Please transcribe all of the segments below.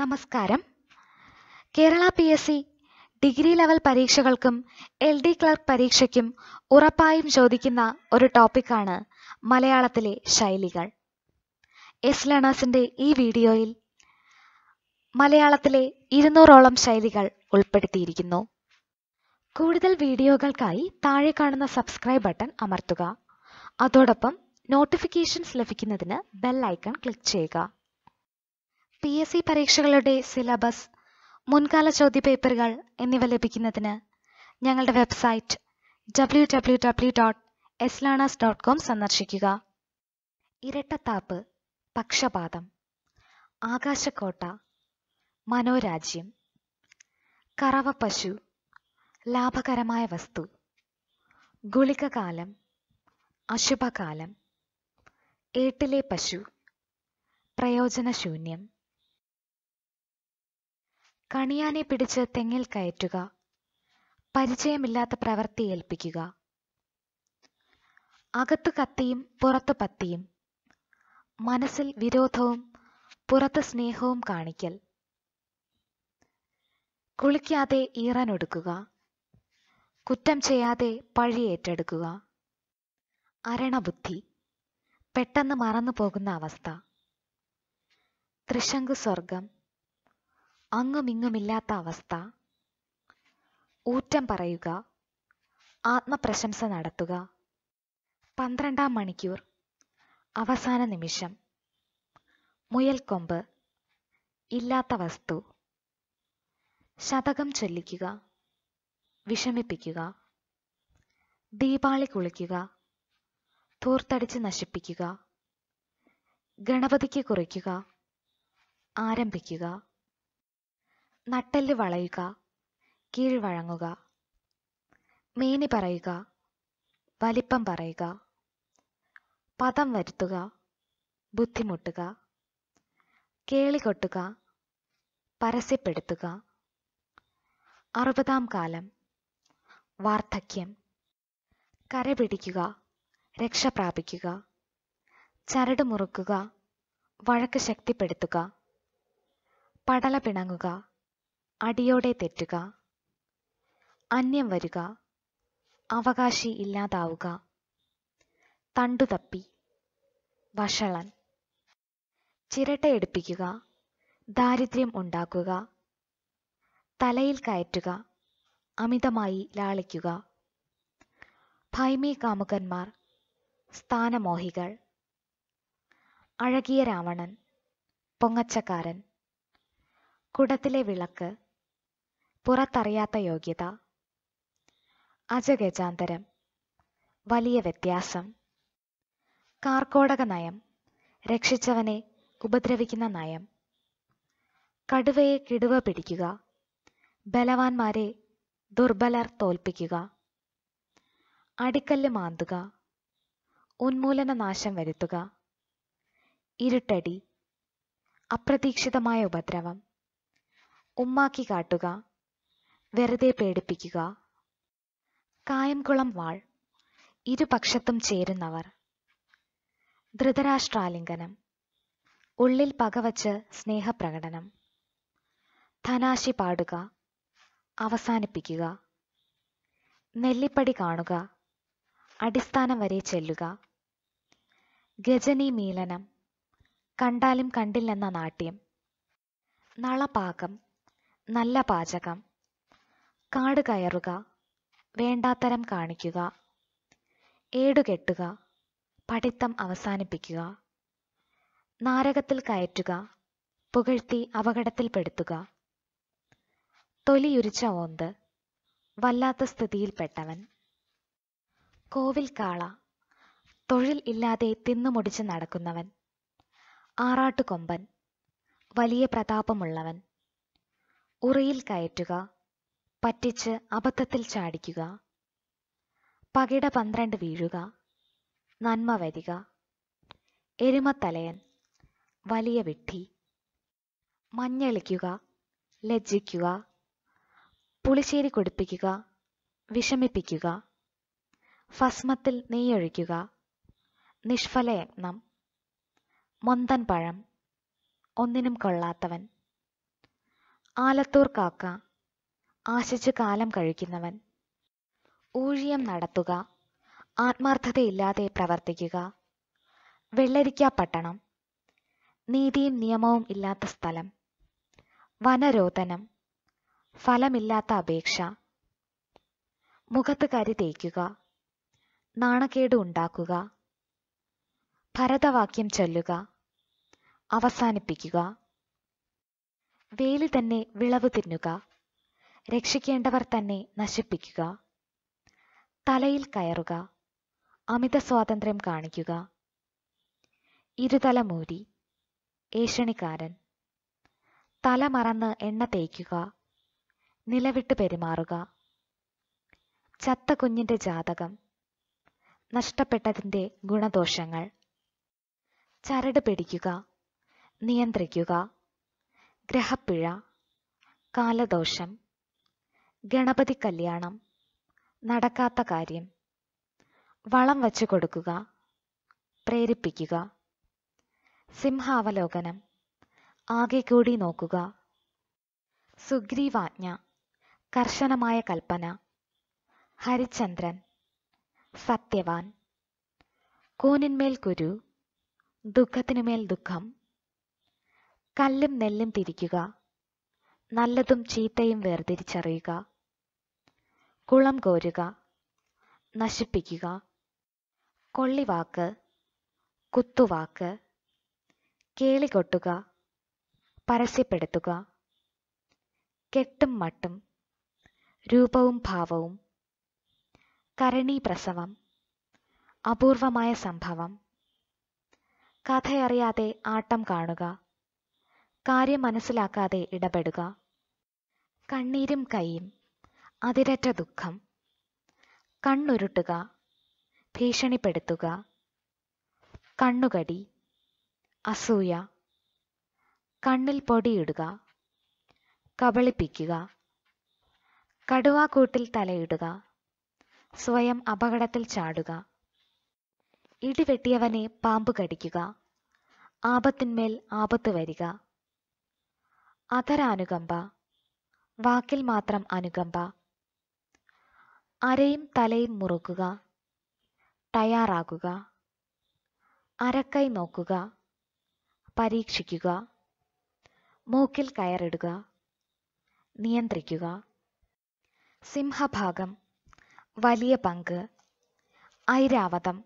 നമസ്കാരം Kerala P S C degree level പരീക്ഷകൾക്കും L D clerk പരീക്ഷയ്ക്കും ഉറപ്പായും ചോദിക്കുന്ന ഒരു ടോപ്പിക്കാണ് മലയാളത്തിലെ ശൈലികൾ എസ് ലേണേഴ്സിൻ്റെ ഈ വീഡിയോയിൽ മലയാളത്തിലെ ഇരുന്നൂറോളം ശൈലികൾ ഉൾപ്പെടുത്തിയിരിക്കുന്നു കൂടുതൽ വീഡിയോകൾക്കായി താഴെ കാണുന്ന സബ്സ്ക്രൈബ് ബട്ടൺ അമർത്തുക അതോടൊപ്പം നോട്ടിഫിക്കേഷൻസ് ലഭിക്കുന്നതിന് ബെൽ ഐക്കൺ ക്ലിക്ക് ചെയ്യുക പി എസ് സി പരീക്ഷകളുടെ സിലബസ് മുൻകാല ചോദ്യപേപ്പറുകൾ എന്നിവ ലഭിക്കുന്നതിന് ഞങ്ങളുടെ website W W W dot എസ്ലാണസ് ഡോട്ട് കോം സന്ദർശിക്കുക ഇരട്ടത്താപ്പ് പക്ഷപാതം ആകാശക്കോട്ട മനോരാജ്യം കറവപ്പശു ലാഭകരമായ വസ്തു ഗുളികകാലം അശുഭകാലം ഏട്ടിലെ പശു പ്രയോജനശൂന്യം കണിയാനെ പിടിച്ച് തെങ്ങിൽ കയറ്റുക പരിചയമില്ലാത്ത പ്രവൃത്തി ഏൽപ്പിക്കുക അകത്ത് കത്തിയും പുറത്ത് പത്തിയും മനസ്സിൽ വിരോധവും പുറത്ത് സ്നേഹവും കാണിക്കൽ കുളിക്കാതെ ഈറനൊടുക്കുക കുറ്റം ചെയ്യാതെ പഴി ഏറ്റെടുക്കുക അരണബുദ്ധി പെട്ടെന്ന് മറന്നു പോകുന്ന അവസ്ഥ ത്രിശങ്കു സ്വർഗം അങ്ങുമിങ്ങുമില്ലാത്ത അവസ്ഥ ഊറ്റം പറയുക ആത്മപ്രശംസ നടത്തുക പന്ത്രണ്ടാം മണിക്കൂർ അവസാന നിമിഷം മുയൽക്കൊമ്പ് ഇല്ലാത്ത വസ്തു ശതകം ചൊല്ലിക്കുക വിഷമിപ്പിക്കുക ദീപാളി കുളിക്കുക തൂർത്തടിച്ച് നശിപ്പിക്കുക ഗണപതിക്ക് കുറിക്കുക ആരംഭിക്കുക നട്ടെല്ല് വളയുക കീഴ്വഴങ്ങുക മേനി പറയുക വലിപ്പം പറയുക പദം വരുത്തുക ബുദ്ധിമുട്ടുക കേളികൊട്ടുക പരസ്യപ്പെടുത്തുക അറുപതാം കാലം വാർദ്ധക്യം കരപിടിക്കുക രക്ഷ പ്രാപിക്കുക ചരട് മുറുക്കുക വഴക്ക് ശക്തിപ്പെടുത്തുക പടല പിണങ്ങുക അടിയോടെ തെറ്റുക അന്യം വരിക അവകാശി ഇല്ലാതാവുക തണ്ടുതപ്പി വഷളൻ ചിരട്ടയെടുപ്പിക്കുക ദാരിദ്ര്യം ഉണ്ടാക്കുക തലയിൽ കയറ്റുക അമിതമായി ലാളിക്കുക ഭൈമി കാമുകന്മാർ സ്ഥാനമോഹികൾ അഴകിയ രാവണൻ പൊങ്ങച്ചക്കാരൻ കുടത്തിലെ വിളക്ക് പുറത്തറിയാത്ത യോഗ്യത അജഗജാന്തരം വലിയ വ്യത്യാസം കാർക്കോടക നയം രക്ഷിച്ചവനെ ഉപദ്രവിക്കുന്ന നയം കടുവയെ കിടുവ പിടിക്കുക ബലവാന്മാരെ ദുർബലർ തോൽപ്പിക്കുക അടിക്കല്ല് മാന്തുക ഉന്മൂലന നാശം വരുത്തുക ഇരുട്ടടി അപ്രതീക്ഷിതമായ ഉപദ്രവം ഉമ്മാക്കി കാട്ടുക വെറുതെ പേടിപ്പിക്കുക കായംകുളം വാൾ ഇരുപക്ഷത്തും ചേരുന്നവർ ധൃതരാഷ്ട്രാലിംഗനം ഉള്ളിൽ പകവച്ച് സ്നേഹപ്രകടനം ധനാശി പാടുക അവസാനിപ്പിക്കുക നെല്ലിപ്പടി കാണുക അടിസ്ഥാനം വരെ ചെല്ലുക ഗജനി മീലനം കണ്ടാലും കണ്ടില്ലെന്ന നാട്യം നളപാകം നല്ല പാചകം കാട് കയറുക വേണ്ടാത്തരം കാണിക്കുക ഏടുകെട്ടുക പഠിത്തം അവസാനിപ്പിക്കുക നാരകത്തിൽ കയറ്റുക പുകഴ്ത്തി അപകടത്തിൽപ്പെടുത്തുക തൊലിയുരിച്ച ഓന്ത് വല്ലാത്ത സ്ഥിതിയിൽപ്പെട്ടവൻ കാള തൊഴിൽ ഇല്ലാതെ തിന്നുമുടിച്ച് നടക്കുന്നവൻ ആറാട്ടുകൊമ്പൻ വലിയ പ്രതാപമുള്ളവൻ ഉറിയിൽ കയറ്റുക പറ്റിച്ച് അബദ്ധത്തിൽ ചാടിക്കുക പകിട പന്ത്രണ്ട് വീഴുക നന്മ വരിക എരുമത്തലയൻ വലിയ വിട്ടി മഞ്ഞളിക്കുക ലജ്ജിക്കുക പുളിശ്ശേരി കൊടുപ്പിക്കുക വിഷമിപ്പിക്കുക ഭസ്മത്തിൽ നെയ്യൊഴിക്കുക നിഷ്ഫലയത്നം മൊന്തൻ പഴം ഒന്നിനും കൊള്ളാത്തവൻ ആലത്തൂർ കാക്ക ആശിച്ച് കാലം കഴിക്കുന്നവൻ ഊഴിയം നടത്തുക ആത്മാർത്ഥതയില്ലാതെ പ്രവർത്തിക്കുക വെള്ളരിക്ക പട്ടണം നീതിയും നിയമവും ഇല്ലാത്ത സ്ഥലം വനരോധനം ഫലമില്ലാത്ത അപേക്ഷ മുഖത്ത് കരി തേക്കുക നാണക്കേട് ഉണ്ടാക്കുക ഭരതവാക്യം ചൊല്ലുക അവസാനിപ്പിക്കുക വേലി തന്നെ വിളവ് തിന്നുക രക്ഷിക്കേണ്ടവർ തന്നെ നശിപ്പിക്കുക തലയിൽ കയറുക അമിത സ്വാതന്ത്ര്യം കാണിക്കുക ഇരുതലമൂരി ഏഷണിക്കാരൻ തല മറന്ന് എണ്ണ തേക്കുക നിലവിട്ട് പെരുമാറുക ചത്ത കുഞ്ഞിൻ്റെ ജാതകം നഷ്ടപ്പെട്ടതിൻ്റെ ഗുണദോഷങ്ങൾ ചരട് പിടിക്കുക നിയന്ത്രിക്കുക ഗ്രഹപ്പിഴ കാലദോഷം ഗണപതി കല്യാണം നടക്കാത്ത കാര്യം വളം വച്ചു കൊടുക്കുക പ്രേരിപ്പിക്കുക സിംഹാവലോകനം ആകെ കൂടി നോക്കുക സുഗ്രീവാജ്ഞ കർശനമായ കൽപ്പന ഹരിചന്ദ്രൻ സത്യവാൻ കൂനിന്മേൽ കുരു ദുഃഖത്തിനുമേൽ ദുഃഖം കല്ലും നെല്ലും തിരിക്കുക നല്ലതും ചീത്തയും വേർതിരിച്ചറിയുക കുളം കോരുക നശിപ്പിക്കുക കൊള്ളിവാക്ക് കുത്തുവാക്ക് കേളികൊട്ടുക പരസ്യപ്പെടുത്തുക കെട്ടും മട്ടും രൂപവും ഭാവവും കരണീപ്രസവം അപൂർവമായ സംഭവം കഥയറിയാതെ ആട്ടം കാണുക കാര്യം മനസ്സിലാക്കാതെ ഇടപെടുക കണ്ണീരും കൈയും അതിരറ്റ ദുഃഖം കണ്ണുരുട്ടുക ഭീഷണിപ്പെടുത്തുക കണ്ണുകടി അസൂയ കണ്ണിൽ പൊടിയിടുക കബളിപ്പിക്കുക കടുവാക്കൂട്ടിൽ തലയിടുക സ്വയം അപകടത്തിൽ ചാടുക ഇടിവെട്ടിയവനെ പാമ്പ് കടിക്കുക ആപത്തിന്മേൽ ആപത്ത് വരിക അതരാനുകമ്പ വാക്കിൽ മാത്രം അനുകമ്പ അരയും തലയും മുറുക്കുക തയ്യാറാകുക അരക്കൈ നോക്കുക പരീക്ഷിക്കുക മൂക്കിൽ കയറിടുക നിയന്ത്രിക്കുക സിംഹഭാഗം വലിയ പങ്ക് ഐരാവതം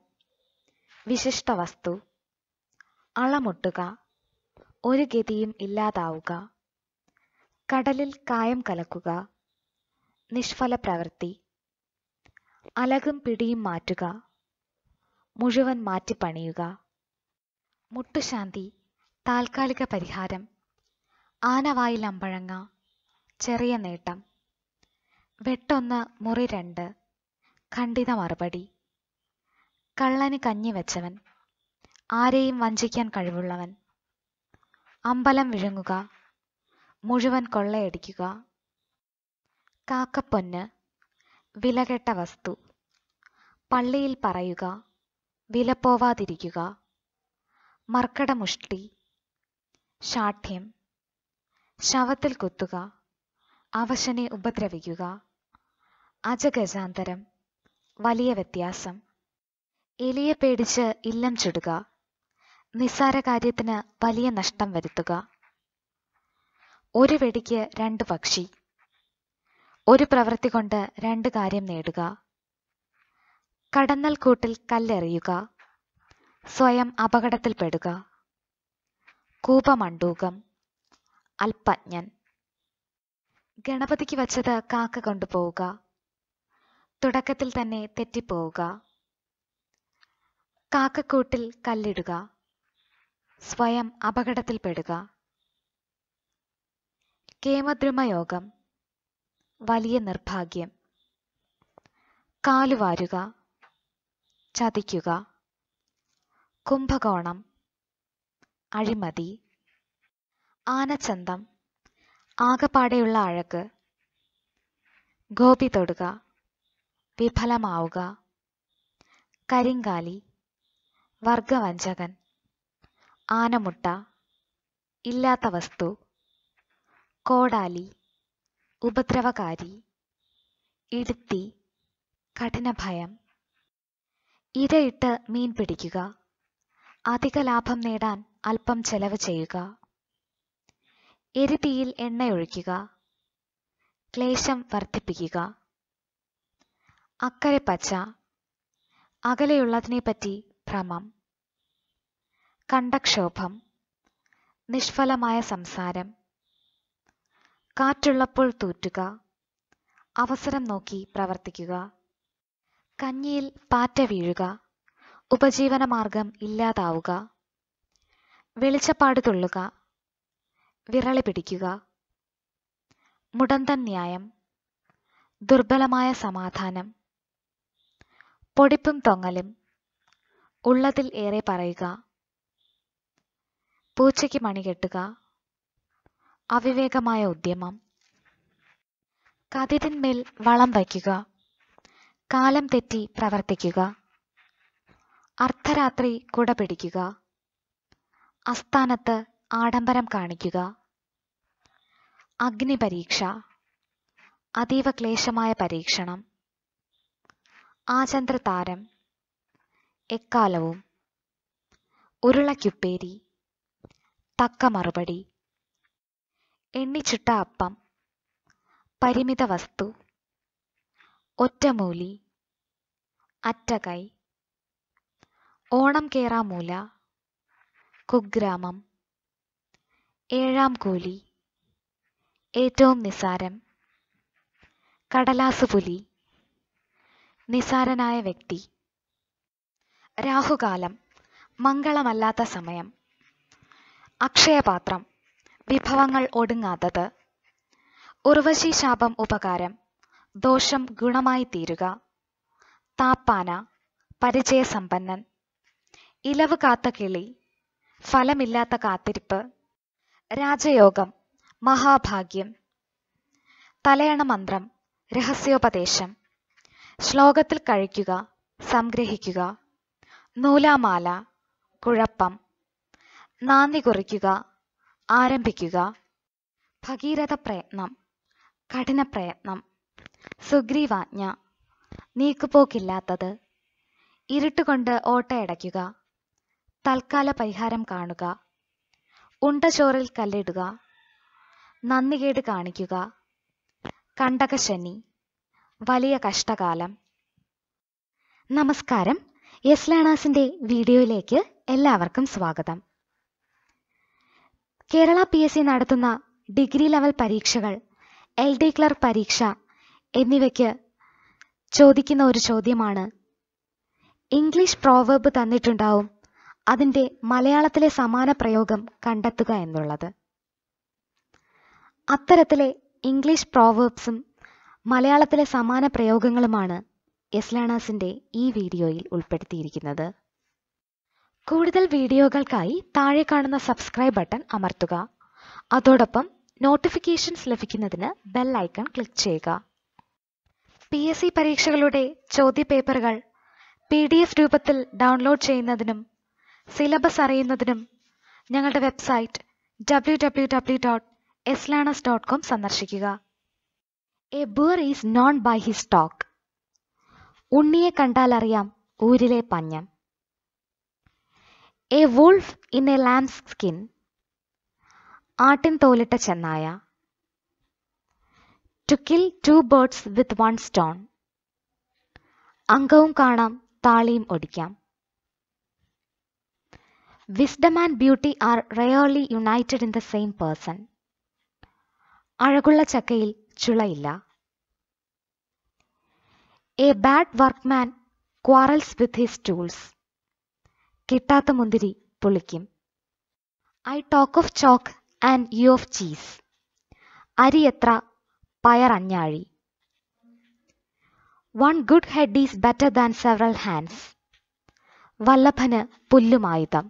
വിശിഷ്ട വസ്തു അളമുട്ടുക ഒരു ഗതിയും ഇല്ലാതാവുക കടലിൽ കായം കലക്കുക നിഷ്ഫല പ്രവൃത്തി അലകും പിടിയും മാറ്റുക മുഴുവൻ മാറ്റിപ്പണിയുക മുട്ടുശാന്തി താൽക്കാലിക പരിഹാരം ആനവായിൽ അമ്പഴങ്ങ ചെറിയ നേട്ടം വെട്ടൊന്ന് മുറി രണ്ട് ഖണ്ഡിത മറുപടി കള്ളന് കഞ്ഞി വെച്ചവൻ ആരെയും വഞ്ചിക്കാൻ കഴിവുള്ളവൻ അമ്പലം വിഴുങ്ങുക മുഴുവൻ കൊള്ളയടിക്കുക കാക്കപ്പൊന്ന് വിലകെട്ട വസ്തു പള്ളിയിൽ പറയുക വില പോവാതിരിക്കുക മർക്കടമുഷ്ടി ഷാഠ്യം ശവത്തിൽ കുത്തുക അവശനെ ഉപദ്രവിക്കുക അജഗജാന്തരം വലിയ വ്യത്യാസം എലിയെ പേടിച്ച് ഇല്ലം ചുടുക നിസ്സാര കാര്യത്തിന് വലിയ നഷ്ടം വരുത്തുക ഒരു വെടിക്ക് രണ്ട് പക്ഷി ഒരു പ്രവൃത്തി കൊണ്ട് രണ്ട് കാര്യം നേടുക കടന്നൽ കൂട്ടിൽ കല്ലെറിയുക സ്വയം അപകടത്തിൽപ്പെടുക കൂപമണ്ടൂകം അല്പജ്ഞൻ ഗണപതിക്ക് വച്ചത് കാക്ക കൊണ്ടുപോവുക തുടക്കത്തിൽ തന്നെ തെറ്റിപ്പോവുക കാക്കക്കൂട്ടിൽ കല്ലിടുക സ്വയം അപകടത്തിൽപ്പെടുക കേമദ്രുമയോഗം വലിയ നിർഭാഗ്യം കാലുവാരുക ചതിക്കുക കുംഭകോണം അഴിമതി ആനച്ചന്തം ആകപ്പാടെയുള്ള അഴക് ഗോപി തൊടുക വിഫലമാവുക കരിങ്കാലി വർഗവഞ്ചകൻ ആനമുട്ട ഇല്ലാത്ത വസ്തു കോടാലി ഉപദ്രവകാരി ഇടുത്തി കഠിനഭയം ഇരയിട്ട് മീൻ പിടിക്കുക അധിക ലാഭം നേടാൻ അല്പം ചെലവ് ചെയ്യുക എരുതിയിൽ എണ്ണയൊഴിക്കുക ക്ലേശം വർദ്ധിപ്പിക്കുക അക്കരെ പച്ച അകലെയുള്ളതിനെപ്പറ്റി ഭ്രമം കണ്ടക്ഷോഭം നിഷ്ഫലമായ സംസാരം കാറ്റുള്ളപ്പോൾ തൂറ്റുക അവസരം നോക്കി പ്രവർത്തിക്കുക കഞ്ഞിയിൽ പാറ്റ വീഴുക ഉപജീവനമാർഗം ഇല്ലാതാവുക വെളിച്ചപ്പാട് തുള്ളുക വിരളി പിടിക്കുക മുടന്തൻ ന്യായം ദുർബലമായ സമാധാനം പൊടിപ്പും തൊങ്ങലും ഉള്ളതിൽ ഏറെ പറയുക പൂച്ചയ്ക്ക് മണികെട്ടുക അവിവേകമായ ഉദ്യമം കതിരിന്മേൽ വളം വയ്ക്കുക കാലം തെറ്റി പ്രവർത്തിക്കുക അർദ്ധരാത്രി കുട പിടിക്കുക അസ്ഥാനത്ത് ആഡംബരം കാണിക്കുക അഗ്നിപരീക്ഷ അതീവ ക്ലേശമായ പരീക്ഷണം ആചന്ദ്ര താരം എക്കാലവും ഉരുളക്കുപ്പേരി തക്ക മറുപടി എണ്ണിച്ചിട്ട അപ്പം പരിമിത വസ്തു ഒറ്റമൂലി അറ്റകൈ ഓണം കേറാമൂല കുഗ്രാമം ഏഴാം കൂലി ഏറ്റവും നിസാരം കടലാസുപുലി നിസാരനായ വ്യക്തി രാഹുകാലം മംഗളമല്ലാത്ത സമയം അക്ഷയപാത്രം വിഭവങ്ങൾ ഒടുങ്ങാത്തത് ഉർവശി ശാപം ഉപകാരം ദോഷം ഗുണമായി തീരുക താപ്പാന പരിചയസമ്പന്നൻ ഇലവ് കാത്ത കിളി ഫലമില്ലാത്ത കാത്തിരിപ്പ് രാജയോഗം മഹാഭാഗ്യം തലയണ മന്ത്രം രഹസ്യോപദേശം ശ്ലോകത്തിൽ കഴിക്കുക സംഗ്രഹിക്കുക നൂലാമാല കുഴപ്പം നാന്ദി കുറിക്കുക ആരംഭിക്കുക ഭഗീരഥ പ്രയത്നം കഠിന പ്രയത്നം സുഗ്രീവാജ്ഞ നീക്കുപോക്കില്ലാത്തത് ഇരുട്ടുകൊണ്ട് ഓട്ടയടയ്ക്കുക തൽക്കാല പരിഹാരം കാണുക ഉണ്ടചോറിൽ കല്ലിടുക നന്ദികേട് കാണിക്കുക കണ്ടകശനി വലിയ കഷ്ടകാലം നമസ്കാരം യെസ് ലേണേഴ്സിന്റെ വീഡിയോയിലേക്ക് എല്ലാവർക്കും സ്വാഗതം കേരള പി എസ് സി നടത്തുന്ന ഡിഗ്രി ലെവൽ പരീക്ഷകൾ എൽ ഡി ക്ലർക്ക് പരീക്ഷ എന്നിവയ്ക്ക് ചോദിക്കുന്ന ഒരു ചോദ്യമാണ് ഇംഗ്ലീഷ് പ്രോവേബ് തന്നിട്ടുണ്ടാവും അതിൻ്റെ മലയാളത്തിലെ സമാന പ്രയോഗം കണ്ടെത്തുക എന്നുള്ളത് അത്തരത്തിലെ ഇംഗ്ലീഷ് പ്രോവേബ്സും മലയാളത്തിലെ സമാന പ്രയോഗങ്ങളുമാണ് എസ്ലാണേഴ്സിൻ്റെ ഈ വീഡിയോയിൽ ഉൾപ്പെടുത്തിയിരിക്കുന്നത് കൂടുതൽ വീഡിയോകൾക്കായി താഴെ കാണുന്ന സബ്സ്ക്രൈബ് ബട്ടൺ അമർത്തുക അതോടൊപ്പം നോട്ടിഫിക്കേഷൻസ് ലഭിക്കുന്നതിന് ബെൽ ഐക്കൺ ക്ലിക്ക് ചെയ്യുക പി എസ് സി പരീക്ഷകളുടെ ചോദ്യപേപ്പറുകൾ പി ഡി എഫ് രൂപത്തിൽ ഡൗൺലോഡ് ചെയ്യുന്നതിനും സിലബസ് അറിയുന്നതിനും ഞങ്ങളുടെ website W W W dot ലാണസ് ഡോട്ട് കോം സന്ദർശിക്കുക a bur is known by his talk ഉണ്ണിയെ കണ്ടാലറിയാം ഊരിലെ പഞ്ഞം a wolf in a lamb's skin ആട്ടിൻ തോലിട്ട ചെന്നായ to kill two birds with one stone അംഗവും കാണാം താളിയും ഒടിക്കാം wisdom and beauty are rarely united in the same person അഴകുള്ള ചക്കയിൽ ചുളയില്ല a bad workman quarrels with his tools കിട്ടാത്ത മുന്തിരി പൊളിക്കും I talk of chalk and you of cheese അരി എത്ര പയർ അഞ്ഞാഴി one good head is better than several hands വല്ലഭന് പുല്ലുമായുധം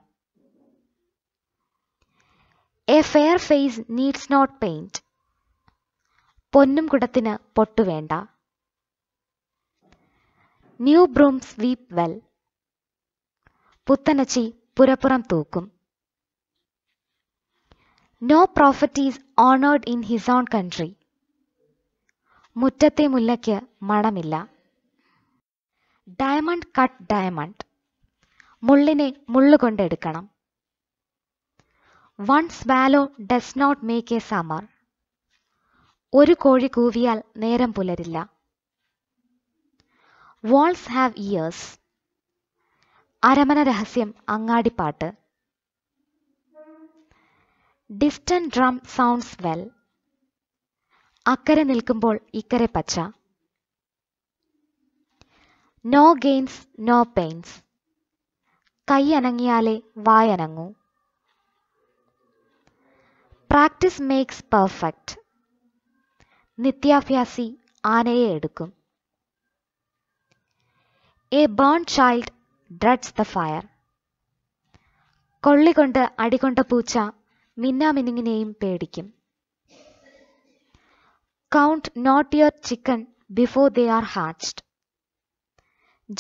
a fair face needs not paint പൊന്നും കുടത്തിന് പൊട്ടുവേണ്ട ന്യൂ ബ്രൂംസ് വീപ്പ് വെൽ പുത്തനച്ചി പുരപ്പുറം തൂക്കും no prophet is honoured in his own country മുറ്റത്തെ മുല്ലയ്ക്ക് മണമില്ല ഡയമണ്ട് കട്ട് ഡയമണ്ട് മുള്ളിനെ മുള്ളുകൊണ്ടെടുക്കണം one swallow does not make a summer ഒരു കോഴി കൂവിയാൽ നേരം പുലരില്ല വാൾസ് ഹാവ് ഇയേഴ്സ് അരമന രഹസ്യം അങ്ങാടിപ്പാട്ട് ഡിസ്റ്റന്റ് ഡ്രം സൗണ്ട്സ് വെൽ അക്കരെ നിൽക്കുമ്പോൾ ഇക്കരെ പച്ച നോ ഗെയിൻസ് നോ പെയിൻസ് കൈ അനങ്ങിയാലേ വായനങ്ങൂ പ്രാക്ടീസ് മേക്സ് പെർഫെക്റ്റ് നിത്യാഭ്യാസി ആനയെ എടുക്കും a burn child dreads the fire കൊള്ളികൊണ്ട് അടികൊണ്ട പൂച്ച മിന്നാമിനിങ്ങിനെയും പേടിക്കും count not your chicken before they are hatched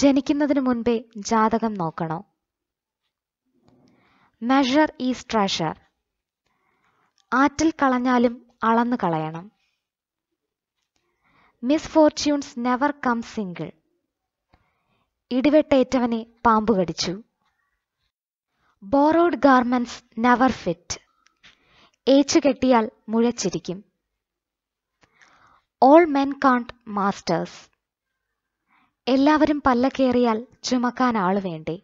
ജനിക്കുന്നതിന് മുൻപേ ജാതകം നോക്കണോ മെഷർ ഈസ് ട്രഷർ ആറ്റിൽ കളഞ്ഞാലും അളന്നു കളയണം misfortunes never come single ഇടിവെട്ടേറ്റവനെ പാമ്പ് കടിച്ചു ബോറോഡ് ഗാർമെന്റ്സ് നെവർ ഫിറ്റ് ഏച്ചു കെട്ടിയാൽ മുഴച്ചിരിക്കും ഓൾ മെൻ കാണ്ട് മാസ്റ്റേഴ്സ് എല്ലാവരും പല്ലക്കേറിയാൽ ചുമക്കാൻ ആൾ വേണ്ടേ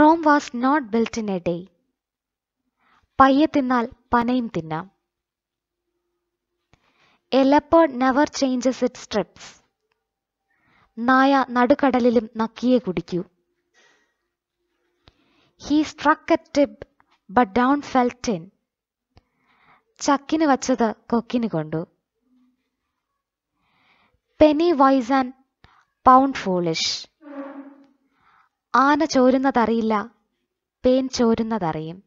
Rome was not built in a day പയ്യെ തിന്നാൽ പനയും തിന്നാം a leopard never changes it stripes നായ നടുകടലിലും നക്കിയെ കുടിക്കൂ ഹീ സ്ട്രക്ക് ടിബ് ബട്ട് ഡൗൺ ഫെൽറ്റിൻ ചക്കിന് വച്ചത് കൊക്കിന് കൊണ്ടു penny wise and pound foolish ആന ചോരുന്നതറിയില്ല പേൻ ചോരുന്നതറിയും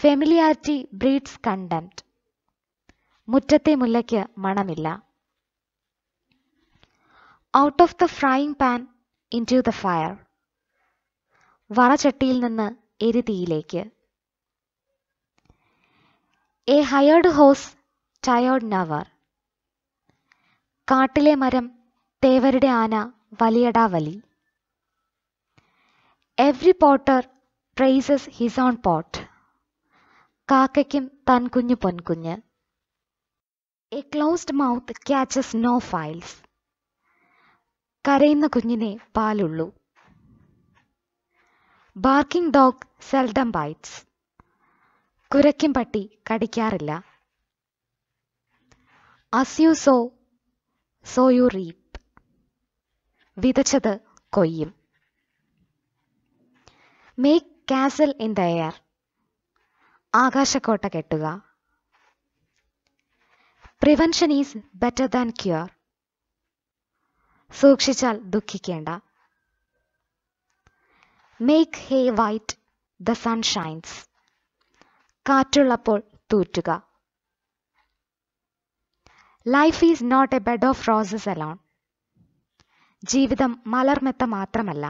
ഫെമിലിയാരിറ്റി ബ്രീഡ്സ് കണ്ടന്റ് മുറ്റത്തെ മുല്ലയ്ക്ക് മണമില്ല out of the frying pan into the fire വറചട്ടിയിൽ നിന്ന് എരിതീയിലേക്ക് a hired horse tired never കാട്ടിലെ മരം തേവരുടെ ആന വലിയടാ വലി every potter praises his own pot കാക്കയ്ക്കും തൻ കുഞ്ഞു പൊൻകുഞ്ഞ് a closed mouth catches no flies കരയുന്ന കുഞ്ഞിനെ പാലുള്ളൂ ബാർക്കിംഗ് ഡോഗ് സെൽഡം ബൈറ്റ്സ് കുരക്കും പട്ടി കടിക്കാറില്ല as you sow so you reap വിതച്ചത് കൊയ്യും make castle in the air ആകാശക്കോട്ട കെട്ടുക prevention is better than cure സൂക്ഷിച്ചാൽ ദുഃഖിക്കേണ്ട make hay while the sun shines കാറ്റുള്ളപ്പോൾ തൂറ്റുക life is not a bed of roses alone ജീവിതം മലർമെത്ത മാത്രമല്ല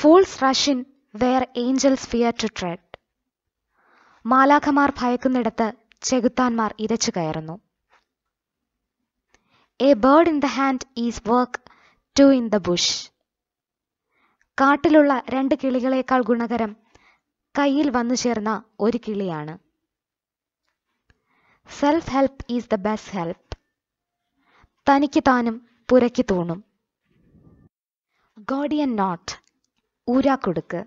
fools in where angels fear to tread മാലാഖമാർ ഭയക്കുന്നിടത്ത് ചെകുത്താന്മാർ ഇരച്ചു കയറുന്നു a bird in the hand is worth two in the bush കാട്ടിലുള്ള രണ്ട് കിളികളേക്കാൾ ഗുണകരം കയ്യിൽ വന്നു ചേർന്ന ഒരു കിളിയാണ് self help is the best help തനിക്ക് താനും പുരയ്ക്ക് തൂണും ഗോഡിയൻ നോട്ട് ഊരാക്കുടുക്ക്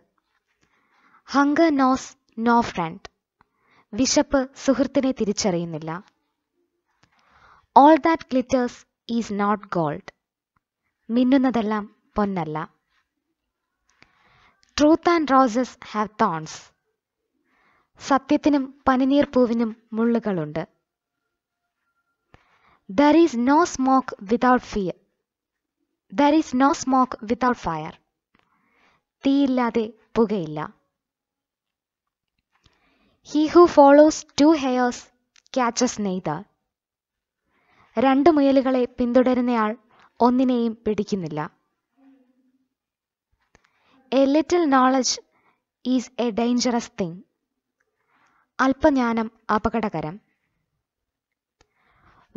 ഹങ്കർ നോസ് നോ ഫ്രണ്ട് വിശപ്പ് സുഹൃത്തിനെ തിരിച്ചറിയുന്നില്ല All that glitters is not gold. Minnunadalam ponnalla. Truth and roses have thorns. Satyatinum paninir puvinum mullakalunda. There is no smoke without fear. There is no smoke without fire. Tilade pugaila. He who follows two hairs catches neither. രണ്ടു മുയലുകളെ പിന്തുടരുന്നയാൾ ഒന്നിനെയും പിടിക്കുന്നില്ല a little knowledge is a dangerous thing അല്പജ്ഞാനം അപകടകരം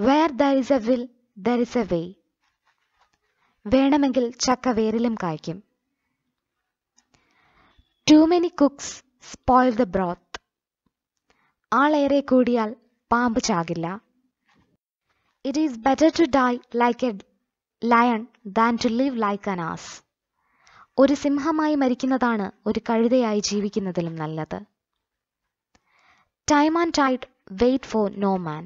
where there is a will there is a way വേണമെങ്കിൽ ചക്ക വേരിലും കായ്ക്കും too many cooks spoil the broth ആളേറെ കൂടിയാൽ പാമ്പ് ചാകില്ല It is better to die like a lion than to live like an ass. ഒരു സിംഹമായി മരിക്കുന്നതാണ് ഒരു കഴുതയായി ജീവിക്കുന്നതിലും നല്ലത് time and tide wait for no man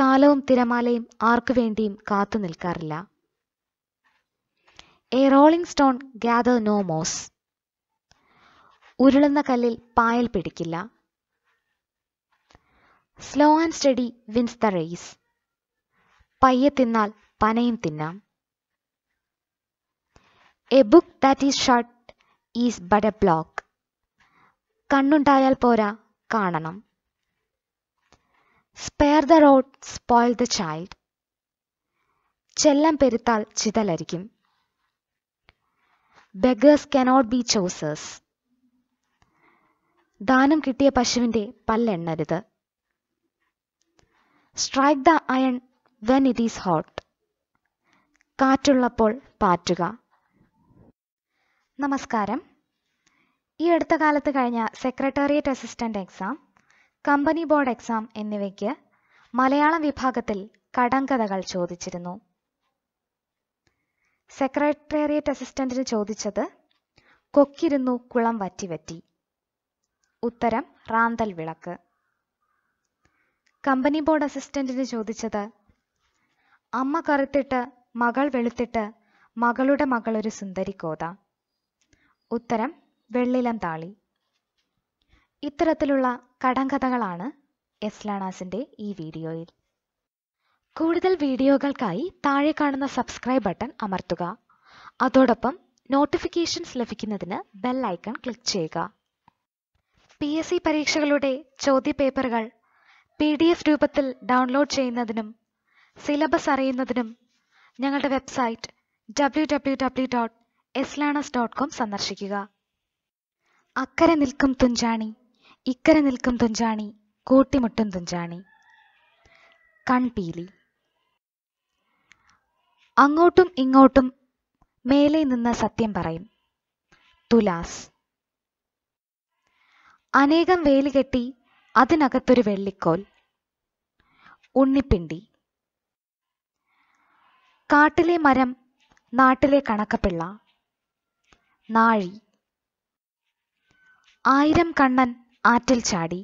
കാലവും തിരമാലയും ആർക്കു വേണ്ടിയും കാത്തു നിൽക്കാറില്ല a rolling stone gather no moss ഉരുളുന്ന കല്ലിൽ പായൽ പിടിക്കില്ല slow and steady wins the race പയ്യെ തിന്നാൽ പനയും തിന്നാം a book that is shut is but a block കണ്ണുണ്ടായാൽ പോരാ കാണണം spare the rod spoil the child ചെല്ലം പെരുത്താൽ ചിതലരിക്കും ബെഗേഴ്സ് കനോട്ട് ബി ചോസേഴ്സ് ദാനം കിട്ടിയ പശുവിൻ്റെ പല്ലെണ്ണരുത് strike the iron when it is hot കാറ്റുള്ളപ്പോൾ പാറ്റുക നമസ്കാരം ഈ അടുത്ത കാലത്ത് കഴിഞ്ഞ secretariat assistant exam company board exam എന്നിവയ്ക്ക് മലയാളം വിഭാഗത്തിൽ കടങ്കഥകൾ ചോദിച്ചിരുന്നു സെക്രട്ടേറിയറ്റ് അസിസ്റ്റന്റിന് ചോദിച്ചത് കൊക്കിരുന്നു കുളം വറ്റിവറ്റി ഉത്തരം റാന്തൽ വിളക്ക് കമ്പനി ബോർഡ് അസിസ്റ്റന്റിന് ചോദിച്ചത് അമ്മ കറുത്തിട്ട് മകൾ വെളുത്തിട്ട് മകളുടെ മകളൊരു കോത ഉത്തരം വെള്ളിലം താളി ഇത്തരത്തിലുള്ള കടങ്കഥകളാണ് എസ്ലാണാസിൻ്റെ ഈ വീഡിയോയിൽ കൂടുതൽ വീഡിയോകൾക്കായി താഴെ കാണുന്ന സബ്സ്ക്രൈബ് ബട്ടൺ അമർത്തുക അതോടൊപ്പം നോട്ടിഫിക്കേഷൻസ് ലഭിക്കുന്നതിന് ബെൽ ഐക്കൺ ക്ലിക്ക് ചെയ്യുക പി എസ് സി പരീക്ഷകളുടെ ചോദ്യപേപ്പറുകൾ പി ഡി എഫ് രൂപത്തിൽ ഡൗൺലോഡ് ചെയ്യുന്നതിനും സിലബസ് അറിയുന്നതിനും ഞങ്ങളുടെ website W W W dot എസ്ലാണസ് ഡോട്ട് കോം സന്ദർശിക്കുക അക്കരെ നിൽക്കും തുഞ്ചാണി ഇക്കരെ നിൽക്കും തുഞ്ചാണി കൂട്ടിമുട്ടും തുഞ്ചാണി കൺപീലി അങ്ങോട്ടും ഇങ്ങോട്ടും മേലെ നിന്ന് സത്യം പറയും തുലാസ് അനേകം വേലി കെട്ടി അതിനകത്തൊരു വെള്ളിക്കോൽ ഉണ്ണിപ്പിണ്ടി കാട്ടിലെ മരം നാട്ടിലെ കണക്കപ്പിള്ള നാഴി ആയിരം കണ്ണൻ ആറ്റിൽ ചാടി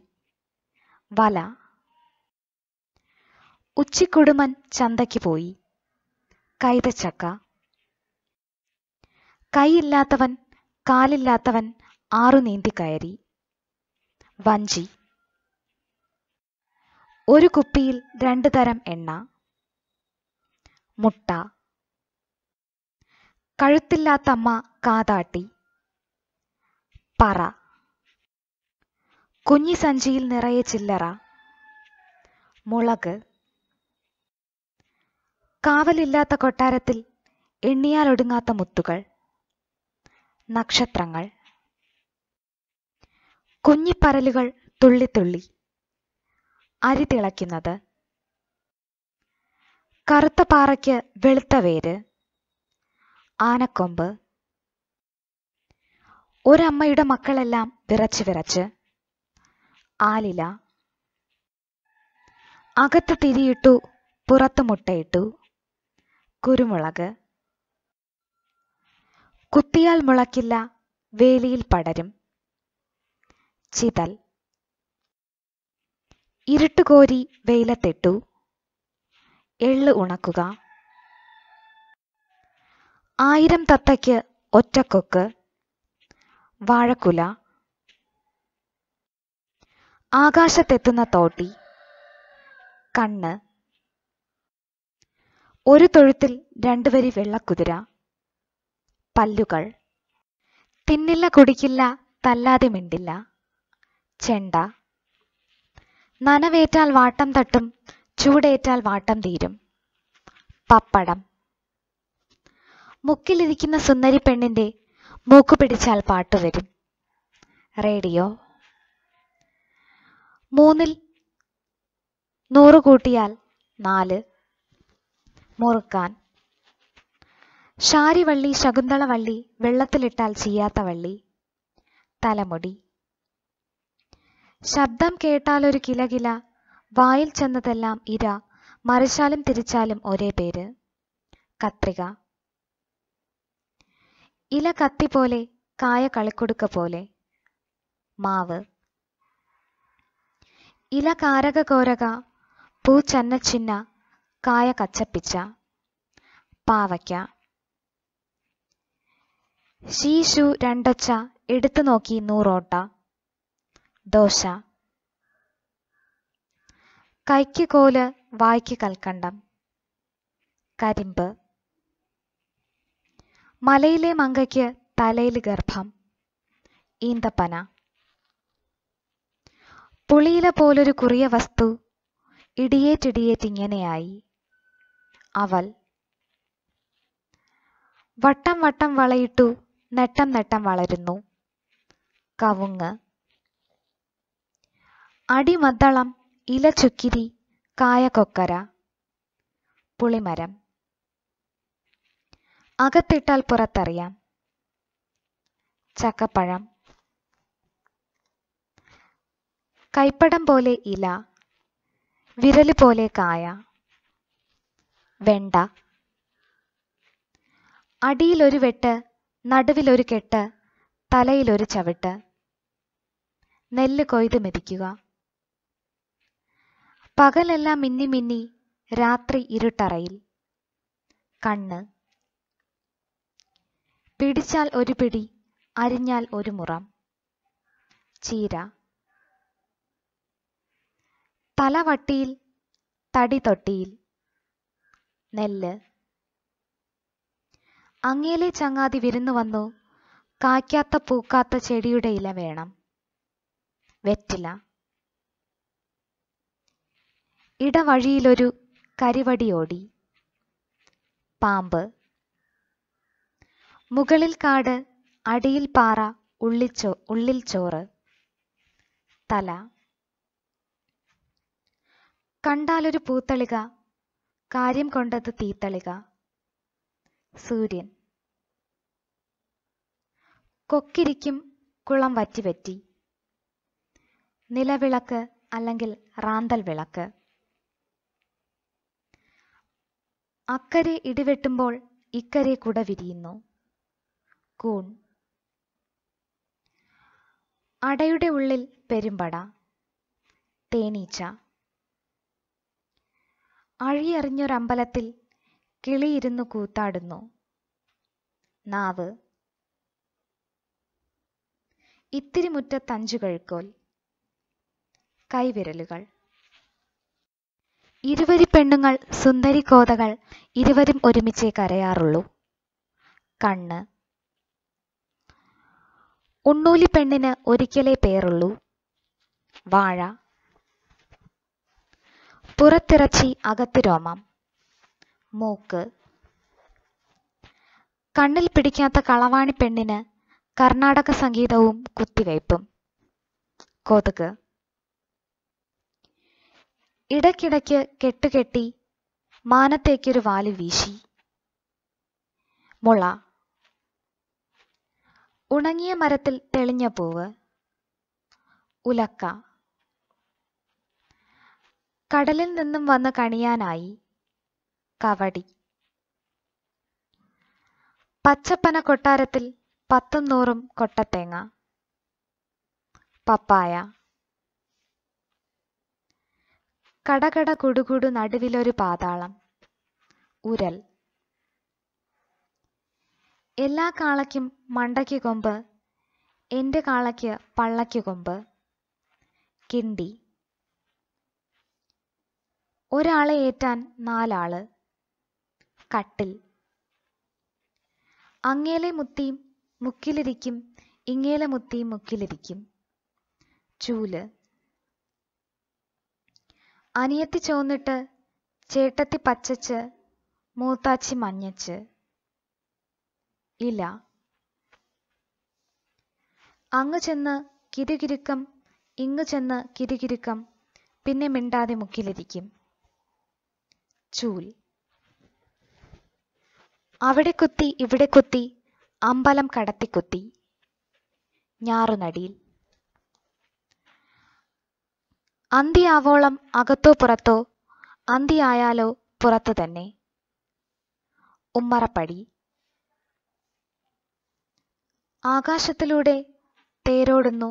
വല ഉച്ചിക്കൊടുമൻ ചന്തയ്ക്ക് പോയി കൈതച്ചക്ക കൈയില്ലാത്തവൻ കാലില്ലാത്തവൻ ആറു നീന്തി കയറി വഞ്ചി ഒരു കുപ്പിയിൽ രണ്ടു തരം എണ്ണ മുട്ട കഴുത്തില്ലാത്തമ്മ കാതാട്ടി പറ കുഞ്ഞി സഞ്ചിയിൽ നിറയെ ചില്ലറ മുളക് കാവലില്ലാത്ത കൊട്ടാരത്തിൽ എണ്ണിയാലൊടുങ്ങാത്ത മുത്തുകൾ നക്ഷത്രങ്ങൾ കുഞ്ഞിപ്പരലുകൾ തുള്ളിത്തുള്ളി അരി തിളയ്ക്കുന്നത് കറുത്ത പാറയ്ക്ക് വെളുത്ത വേര് ആനക്കൊമ്പ് ഒരമ്മയുടെ മക്കളെല്ലാം വിറച്ച് വിറച്ച് ആലില അകത്ത് തിരിയിട്ടു പുറത്ത് മുട്ടയിട്ടു കുരുമുളക് കുത്തിയാൽ മുളക്കില്ല വേലിയിൽ പടരും ചിതൽ ഇരുട്ടുകോരി വെയിലത്തെട്ടു എള്ള് ഉണക്കുക ആയിരം തത്തയ്ക്ക് ഒറ്റക്കൊക്ക് വാഴക്കുല ആകാശത്തെത്തുന്ന തോട്ടി കണ്ണ് ഒരു തൊഴുത്തിൽ രണ്ടു വരി വെള്ളക്കുതിര പല്ലുകൾ തിന്നില്ല കുടിക്കില്ല തല്ലാതെ മിണ്ടില്ല ചെണ്ട നനവേറ്റാൽ വാട്ടം തട്ടും ചൂടേറ്റാൽ വാട്ടം തീരും പപ്പടം മുക്കിലിരിക്കുന്ന സുന്ദരി പെണ്ണിന്റെ മൂക്ക് പിടിച്ചാൽ പാട്ട് വരും റേഡിയോ മൂന്നിൽ നൂറ് കൂട്ടിയാൽ നാല് മുറുക്കാൻ ഷാരിവള്ളി ശകുന്തളവള്ളി വെള്ളത്തിലിട്ടാൽ ചെയ്യാത്ത വള്ളി തലമുടി ശബ്ദം കേട്ടാൽ ഒരു കിലകില വായിൽ ചെന്നതെല്ലാം ഇര മറിച്ചാലും തിരിച്ചാലും ഒരേ പേര് കത്രിക ഇല കത്തി പോലെ കായ കളിക്കൊടുക്ക പോലെ മാവ് ഇല കാരക കോരക പൂ ചന്ന ചിന്ന കായ കച്ചപ്പിച്ച പാവയ്ക്ക ശീശു രണ്ടൊച്ച എടുത്തു നോക്കി നൂറോട്ട ദോശ കൈക്ക് കോല് വായ്ക്ക് കൽക്കണ്ടം കരിമ്പ് മലയിലെ മങ്കയ്ക്ക് തലയിൽ ഗർഭം ഈന്തപ്പന പുളിയില പോലൊരു കുറിയ വസ്തു ഇടിയേറ്റിടിയേറ്റിങ്ങനെയായി അവൽ വട്ടം വട്ടം വളയിട്ടു നെട്ടം നെട്ടം വളരുന്നു കവുങ്ങ് അടിമദ്ദളം ഇലചുക്കിരി കായകൊക്കര പുളിമരം അകത്തിട്ടാൽ പുറത്തറിയാം ചക്കപ്പഴം കൈപ്പടം പോലെ ഇല വിരല് പോലെ കായ വെണ്ട അടിയിലൊരു വെട്ട് നടുവിലൊരു കെട്ട് തലയിലൊരു ചവിട്ട് നെല്ല് കൊയ്ത് മെതിക്കുക പകലെല്ലാം മിന്നി മിന്നി രാത്രി ഇരുട്ടറയിൽ കണ്ണ് പിടിച്ചാൽ ഒരു പിടി അരിഞ്ഞാൽ ഒരു മുറം ചീര തലവട്ടിയിൽ തടി തൊട്ടിയിൽ നെല്ല് അങ്ങേലെ ചങ്ങാതി വിരുന്നു വന്നു കായ്ക്കാത്ത പൂക്കാത്ത ചെടിയുടെ ഇല വേണം വെറ്റില ഇടവഴിയിലൊരു കരിവടിയോടി പാമ്പ് മുകളിൽ കാട് അടിയിൽ പാറ ഉള്ളിച്ചോ ഉള്ളിൽ ചോറ് തല കണ്ടാലൊരു പൂത്തളിക കാര്യം കൊണ്ടത് തീത്തളിക സൂര്യൻ കൊക്കിരിക്കും കുളം വറ്റിപറ്റി നിലവിളക്ക് അല്ലെങ്കിൽ റാന്തൽ വിളക്ക് അക്കരെ ഇടിവെട്ടുമ്പോൾ ഇക്കരെ കുട വിരിയുന്നു കൂൺ അടയുടെ ഉള്ളിൽ പെരുമ്പട തേനീച്ച അഴിയറിഞ്ഞൊരമ്പലത്തിൽ കിളിയിരുന്നു കൂത്താടുന്നു നാവ് ഇത്തിരി മുറ്റത്തഞ്ചു കഴുക്കോൽ കൈവിരലുകൾ ഇരുവരി പെണ്ണുങ്ങൾ സുന്ദരി കോതകൾ ഇരുവരും ഒരുമിച്ചേ കരയാറുള്ളൂ കണ്ണ് ഉണ്ണൂലി പെണ്ണിന് ഒരിക്കലേ പേറുള്ളൂ വാഴ പുറത്തിറച്ചി അകത്ത് രോമം മൂക്ക് കണ്ണിൽ പിടിക്കാത്ത കളവാണി പെണ്ണിന് കർണാടക സംഗീതവും കുത്തിവയ്പും കൊതുക് ഇടയ്ക്കിടയ്ക്ക് കെട്ടുകെട്ടി മാനത്തേക്കൊരു വാല് വീശി മുള ഉണങ്ങിയ മരത്തിൽ തെളിഞ്ഞ പൂവ് ഉലക്ക കടലിൽ നിന്നും വന്ന് കണിയാനായി കവടി പച്ചപ്പന കൊട്ടാരത്തിൽ പത്തും നൂറും കൊട്ടത്തേങ്ങ പപ്പായ കടകട കുടുകുടു നടുവിലൊരു പാതാളം ഉരൽ എല്ലാ കാളയ്ക്കും മണ്ടയ്ക്ക് കൊമ്പ് എൻ്റെ കാളയ്ക്ക് പള്ളയ്ക്ക് കൊമ്പ് കിണ്ടി ഒരാളെ ഏറ്റാൻ നാലാള് കട്ടിൽ അങ്ങേലെ മുത്തിയും മുക്കിലിരിക്കും ഇങ്ങേലെ മുത്തിയും മുക്കിലിരിക്കും ചൂല് അനിയത്തി ചോന്നിട്ട് ചേട്ടത്തി പച്ചച്ച് മൂത്താച്ചി മഞ്ഞച്ച് ഇല അങ്ങ് ചെന്ന് കിരുകിരുക്കം ഇങ്ങ് ചെന്ന് കിരുകിരുക്കം പിന്നെ മിണ്ടാതെ മുക്കിലിരിക്കും ചൂൽ അവിടെ കുത്തി ഇവിടെ കുത്തി അമ്പലം കടത്തിക്കുത്തി ഞാറുനടിയിൽ അന്തിയാവോളം അകത്തോ പുറത്തോ അന്തിയായാലോ പുറത്തു തന്നെ ഉമ്മറപ്പടി ആകാശത്തിലൂടെ തേരോടുന്നു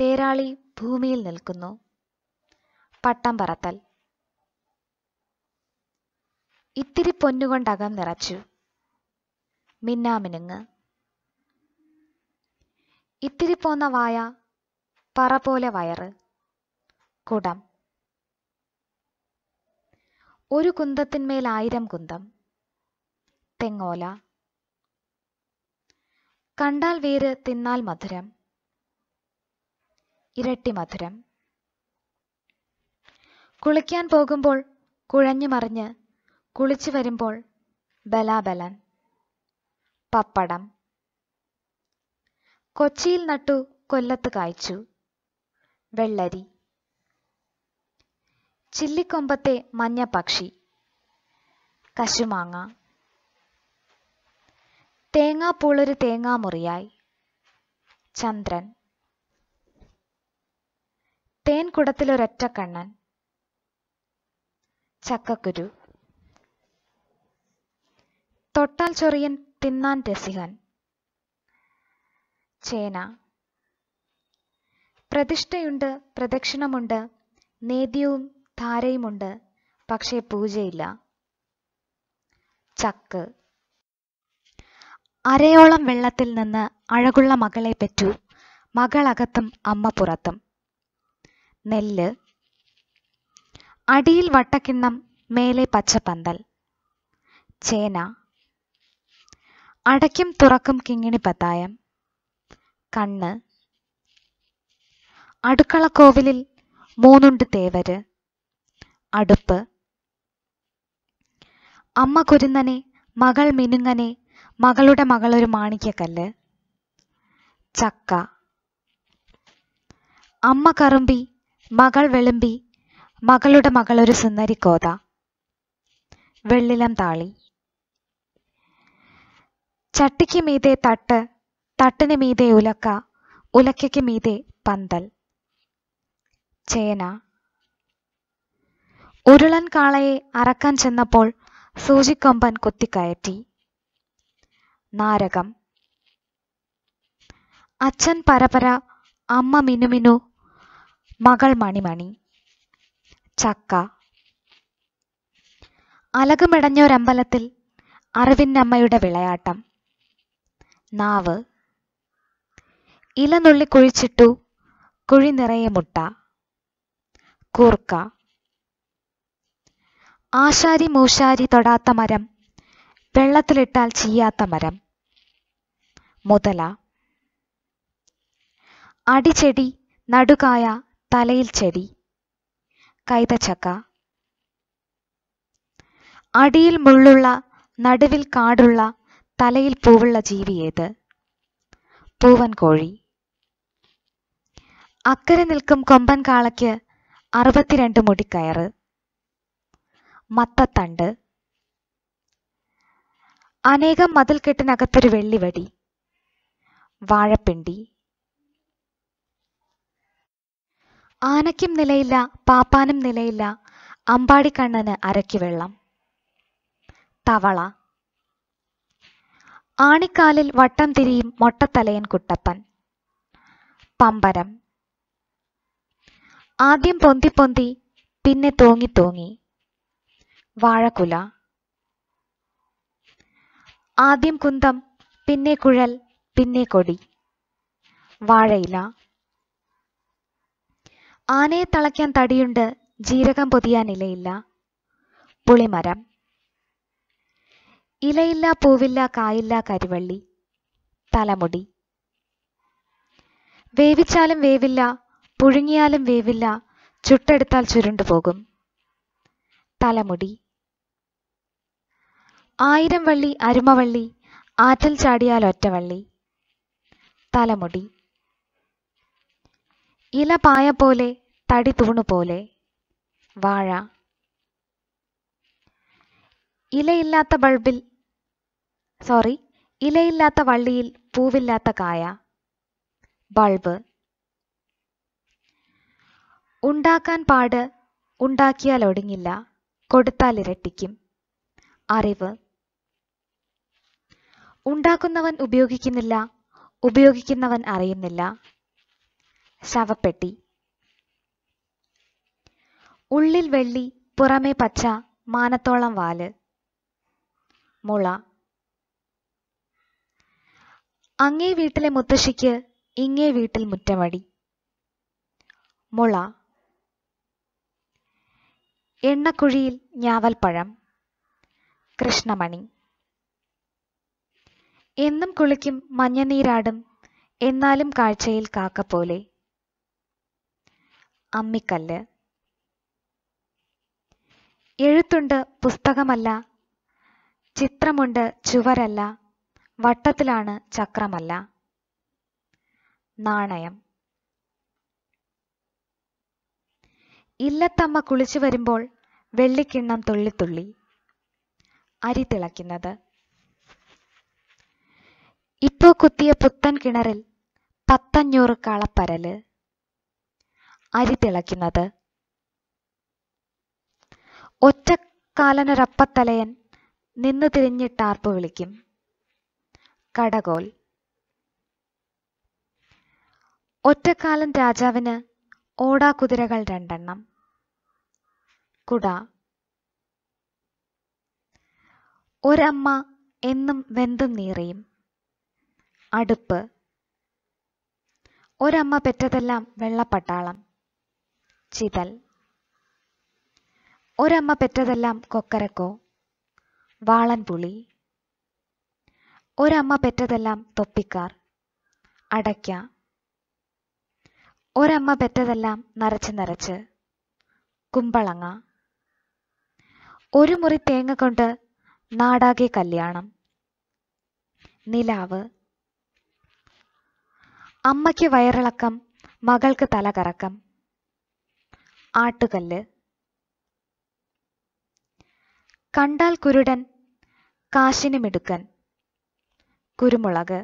തേരാളി ഭൂമിയിൽ നിൽക്കുന്നു പട്ടം പറത്തൽ ഇത്തിരി പൊന്നുകൊണ്ടകം നിറച്ചു മിന്നാമിനുങ്ങ് ഇത്തിരി പോന്ന വായ പറ പോലെ വയറ് കുടം ഒരു കുന്തത്തിന്മേൽ ആയിരം കുന്തം തെങ്ങോല കണ്ടാൽ വേര് തിന്നാൽ മധുരം ഇരട്ടി മധുരം കുളിക്കാൻ പോകുമ്പോൾ കുഴഞ്ഞു മറിഞ്ഞ് കുളിച്ചു വരുമ്പോൾ ബലാബലൻ പപ്പടം കൊച്ചിയിൽ നട്ടു കൊല്ലത്ത് കായ്ച്ചു വെള്ളരി ചില്ലിക്കൊമ്പത്തെ പക്ഷി കശുമാങ്ങ തേങ്ങാപ്പൂളൊരു തേങ്ങാമുറിയായി ചന്ദ്രൻ തേൻ കണ്ണൻ ചക്കക്കുരു തൊട്ടാൽ ചൊറിയൻ തിന്നാൻ രസികൻ ചേന പ്രതിഷ്ഠയുണ്ട് പ്രദക്ഷിണമുണ്ട് നേദ്യവും ധാരയുമുണ്ട് പക്ഷേ പൂജയില്ല ചക്ക് അരയോളം വെള്ളത്തിൽ നിന്ന് അഴകുള്ള മകളെ പറ്റു മകളകത്തും അമ്മ പുറത്തും നെല്ല് അടിയിൽ വട്ടക്കിണ്ണം മേലെ പച്ചപ്പന്തൽ ചേന അടയ്ക്കും തുറക്കും കിങ്ങിണി പത്തായം കണ്ണ് അടുക്കള കോവിലിൽ മൂന്നുണ്ട് തേവര് അടുപ്പ് അമ്മ കുരുന്നനെ മകൾ മിനുങ്ങനെ മകളുടെ മകളൊരു മാണിക്യക്കല്ല് ചക്ക അമ്മ കറുമ്പി മകൾ വെളുമ്പി മകളുടെ മകളൊരു സുന്ദരിക്കോത വെള്ളിലം താളി ചട്ടിക്ക് മീതെ തട്ട് തട്ടിന് മീതെ ഉലക്ക ഉലക്കയ്ക്ക് മീതെ പന്തൽ ചേന ഉരുളൻ കാളയെ അറക്കാൻ ചെന്നപ്പോൾ സൂചിക്കമ്പൻ കുത്തിക്കയറ്റി നാരകം അച്ഛൻ പരപര അമ്മ മിനുമിനു മകൾ മണിമണി ചക്ക അലകുമിടഞ്ഞൊരമ്പലത്തിൽ അറിവിൻ്റമ്മയുടെ വിളയാട്ടം നാവ് ഇല നുള്ളി കുഴിച്ചിട്ടു കുഴി നിറയെ മുട്ട കൂർക്ക ആശാരി മൂശാരി തൊടാത്ത മരം വെള്ളത്തിലിട്ടാൽ ചീയാത്ത മരം മുതല അടിച്ചെടി നടുകായ തലയിൽ ചെടി കൈതച്ചക്ക അടിയിൽ മുള്ളുള്ള നടുവിൽ കാടുള്ള തലയിൽ പൂവുള്ള ജീവി ഏത് പൂവൻ കോഴി അക്കരെ നിൽക്കും കൊമ്പൻ കാളയ്ക്ക് അറുപത്തിരണ്ട് മുടിക്കയറ് മത്തത്തണ്ട് അനേകം മതിൽക്കെട്ടിനകത്തൊരു വെള്ളിവടി വാഴപ്പിണ്ടി ആനയ്ക്കും നിലയില്ല പാപ്പാനും നിലയില്ല അമ്പാടിക്കണ്ണന് അരക്കി വെള്ളം തവള ആണിക്കാലിൽ വട്ടം തിരിയും മൊട്ടത്തലയൻ കുട്ടപ്പൻ പമ്പരം ആദ്യം പൊന്തി പൊന്തി പിന്നെ തോങ്ങി തോങ്ങി വാഴക്കുല ആദ്യം കുന്തം പിന്നെ കുഴൽ പിന്നെ കൊടി വാഴയില ആനയെ തളയ്ക്കാൻ തടിയുണ്ട് ജീരകം പൊതിയാൻ ഇലയില്ല പുളിമരം ഇലയില്ല പൂവില്ല കായില്ല കരുവള്ളി തലമുടി വേവിച്ചാലും വേവില്ല പുഴുങ്ങിയാലും വേവില്ല ചുട്ടെടുത്താൽ ചുരുണ്ടുപോകും തലമുടി ആയിരം വള്ളി അരുമവള്ളി ആറ്റൽ ചാടിയാൽ ഒറ്റവള്ളി തലമുടി ഇല പായ പോലെ തടി തൂണു പോലെ വാഴ ഇലയില്ലാത്ത ബൾബിൽ സോറി ഇലയില്ലാത്ത വള്ളിയിൽ പൂവില്ലാത്ത കായ ബൾബ് ഉണ്ടാക്കാൻ പാട് ഉണ്ടാക്കിയാൽ ഒടുങ്ങില്ല കൊടുത്താൽ ഇരട്ടിക്കും അറിവ് ഉണ്ടാക്കുന്നവൻ ഉപയോഗിക്കുന്നില്ല ഉപയോഗിക്കുന്നവൻ അറിയുന്നില്ല ശവപ്പെട്ടി ഉള്ളിൽ വെള്ളി പുറമേ പച്ച മാനത്തോളം വാല് മുള അങ്ങേ വീട്ടിലെ മുത്തശ്ശിക്ക് ഇങ്ങേ വീട്ടിൽ മുറ്റമടി മുള എണ്ണക്കുഴിയിൽ ഞാവൽപ്പഴം കൃഷ്ണമണി എന്നും കുളിക്കും മഞ്ഞനീരാടും എന്നാലും കാഴ്ചയിൽ പോലെ അമ്മിക്കല്ല് എഴുത്തുണ്ട് പുസ്തകമല്ല ചിത്രമുണ്ട് ചുവരല്ല വട്ടത്തിലാണ് ചക്രമല്ല നാണയം ഇല്ലത്തമ്മ കുളിച്ചു വരുമ്പോൾ വെള്ളിക്കിണ്ണം തുള്ളിത്തുള്ളി അരി തിളയ്ക്കുന്നത് ഇപ്പോ കുത്തിയ പുത്തൻ കിണറിൽ പത്തഞ്ഞൂറ് കളപ്പരല് അരി തിളയ്ക്കുന്നത് ഒറ്റക്കാലനൊരപ്പത്തലയൻ നിന്ന് തിരിഞ്ഞിട്ടാർപ്പ് വിളിക്കും കടകോൽ ഒറ്റക്കാലൻ രാജാവിന് ഓടാക്കുതിരകൾ രണ്ടെണ്ണം കുട ഒരമ്മ എന്നും വെന്തും നീറിയും അടുപ്പ് ഒരമ്മ പെറ്റതെല്ലാം വെള്ളപ്പട്ടാളം ചിതൽ ഒരമ്മ പെറ്റതെല്ലാം കൊക്കരക്കോ വാളൻപുളി ഒരമ്മ പെറ്റതെല്ലാം തൊപ്പിക്കാർ അടയ്ക്ക ഒരമ്മ പെറ്റതെല്ലാം നരച്ച് നരച്ച് കുമ്പളങ്ങ ഒരു മുറി തേങ്ങ കൊണ്ട് നാടാകെ കല്യാണം നിലാവ് അമ്മയ്ക്ക് വയറിളക്കം മകൾക്ക് തലകറക്കം ആട്ടുകല്ല് കണ്ടാൽ കുരുടൻ കാശിന് മിടുക്കൻ കുരുമുളക്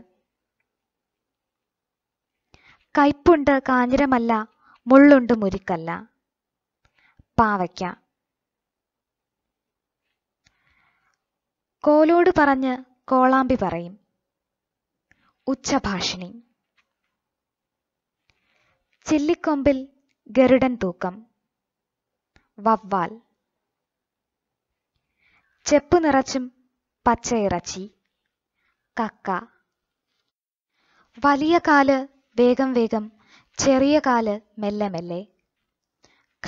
കയ്പുണ്ട് കാഞ്ഞിരമല്ല മുള്ളുണ്ട് മുരിക്കല്ല പാവയ്ക്ക കോലോട് പറഞ്ഞ് കോളാമ്പി പറയും ഉച്ചഭാഷിണി ചില്ലിക്കൊമ്പിൽ ഗരുഡൻ തൂക്കം വവ്വാൽ ചെപ്പ് നിറച്ചും പച്ചയിറച്ചി കക്ക വലിയ കാല് വേഗം വേഗം ചെറിയ കാല് മെല്ലെ മെല്ലെ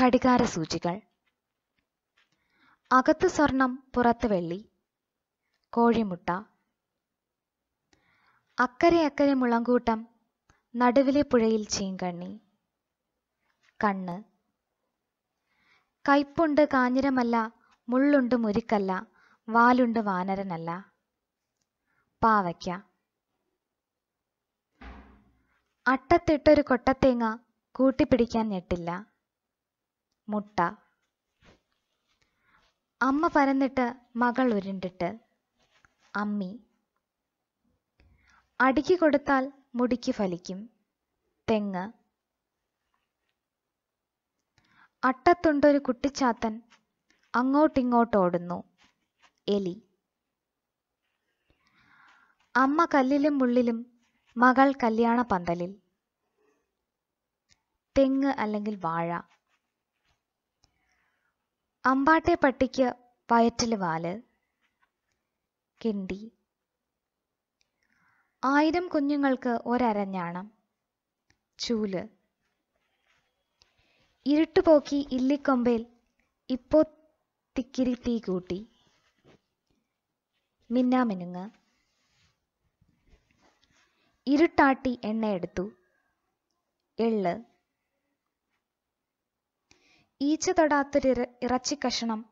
ഘടികാര സൂചികൾ അകത്ത് സ്വർണം പുറത്ത് വെള്ളി കോഴിമുട്ട അക്കരെ അക്കരെ മുളങ്കൂട്ടം നടുവിലെ പുഴയിൽ ചീങ്കണ്ണി കണ്ണ് കയ്പുണ്ട് കാഞ്ഞിരമല്ല മുള്ളുണ്ട് മുരിക്കല്ല വാലുണ്ട് വാനരനല്ല പാവയ്ക്ക അട്ടത്തിട്ടൊരു കൊട്ടത്തേങ്ങ കൂട്ടിപ്പിടിക്കാൻ ഞെട്ടില്ല മുട്ട അമ്മ പരന്നിട്ട് മകൾ ഉരുണ്ടിട്ട് അമ്മി അടുക്കി കൊടുത്താൽ മുടിക്ക് ഫലിക്കും തെങ്ങ് അട്ടത്തുണ്ടൊരു കുട്ടിച്ചാത്തൻ അങ്ങോട്ടിങ്ങോട്ടോടുന്നു എലി അമ്മ കല്ലിലും മുള്ളിലും മകൾ കല്യാണ പന്തലിൽ തെങ്ങ് അല്ലെങ്കിൽ വാഴ അമ്പാട്ടെ പട്ടിക്ക് വയറ്റില് വാല് കിണ്ടി ആയിരം കുഞ്ഞുങ്ങൾക്ക് ഒരരഞ്ഞാണം ചൂല് ഇരുട്ടുപോക്കി ഇല്ലിക്കൊമ്പേൽ ഇപ്പോ തിക്കിരി തീ കൂട്ടി മിന്നാമിനുങ്ങ് ഇരുട്ടാട്ടി എണ്ണയെടുത്തു എള്ള് ഈച്ച ഇറച്ചി കഷണം